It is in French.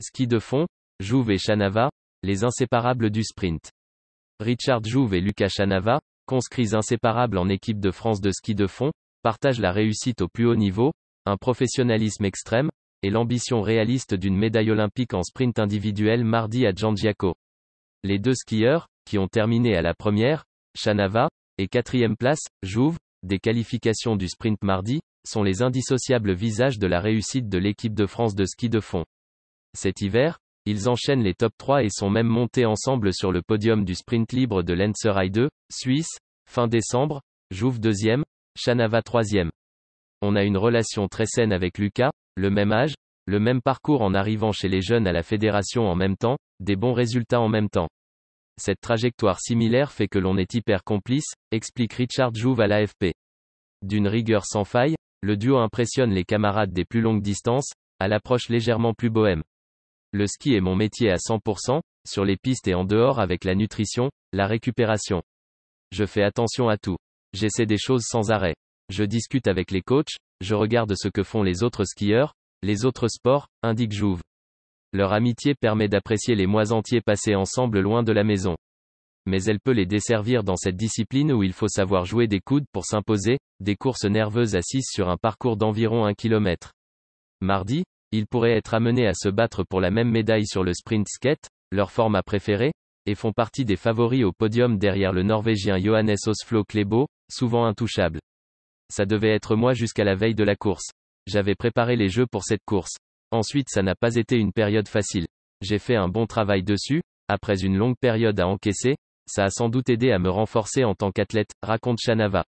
Ski de fond, Jouve et Chanava, les inséparables du sprint. Richard Jouve et Lucas Chanava, conscrits inséparables en équipe de France de ski de fond, partagent la réussite au plus haut niveau, un professionnalisme extrême, et l'ambition réaliste d'une médaille olympique en sprint individuel mardi à Giangiaco. Les deux skieurs, qui ont terminé à la première, Chanava, et quatrième place, Jouve, des qualifications du sprint mardi, sont les indissociables visages de la réussite de l'équipe de France de ski de fond. Cet hiver, ils enchaînent les top 3 et sont même montés ensemble sur le podium du sprint libre de l'Enserai 2 Suisse, fin décembre, Jouve deuxième, Chanava troisième. On a une relation très saine avec Lucas, le même âge, le même parcours en arrivant chez les jeunes à la fédération en même temps, des bons résultats en même temps. Cette trajectoire similaire fait que l'on est hyper complice, explique Richard Jouve à l'AFP. D'une rigueur sans faille, le duo impressionne les camarades des plus longues distances, à l'approche légèrement plus bohème. Le ski est mon métier à 100%, sur les pistes et en dehors avec la nutrition, la récupération. Je fais attention à tout. J'essaie des choses sans arrêt. Je discute avec les coachs, je regarde ce que font les autres skieurs, les autres sports, indique Jouve. Leur amitié permet d'apprécier les mois entiers passés ensemble loin de la maison. Mais elle peut les desservir dans cette discipline où il faut savoir jouer des coudes pour s'imposer, des courses nerveuses assises sur un parcours d'environ 1 km. Mardi, ils pourraient être amenés à se battre pour la même médaille sur le sprint skate, leur format préféré, et font partie des favoris au podium derrière le Norvégien Johannes Osflo Klebo, souvent intouchable. Ça devait être moi jusqu'à la veille de la course. J'avais préparé les jeux pour cette course. Ensuite ça n'a pas été une période facile. J'ai fait un bon travail dessus, après une longue période à encaisser, ça a sans doute aidé à me renforcer en tant qu'athlète, raconte Chanava.